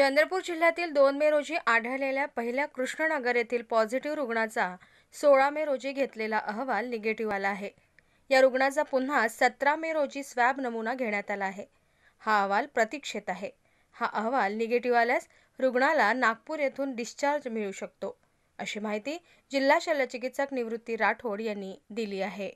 चंद्रपूर जिल्ह्यातील दोन मे रोजी आढळलेल्या पहिल्या कृष्णनगर येथील पॉझिटिव्ह रुग्णाचा सोळा मे रोजी घेतलेला अहवाल निगेटिव्ह आला आहे या रुग्णाचा पुन्हा सतरा मे रोजी स्वॅब नमुना घेण्यात आला आहे हा अहवाल प्रतीक्षेत आहे हा अहवाल निगेटिव्ह आल्यास रुग्णाला नागपूर येथून डिस्चार्ज मिळू शकतो अशी माहिती जिल्हा शल्यचिकित्सक निवृत्ती राठोड यांनी दिली आहे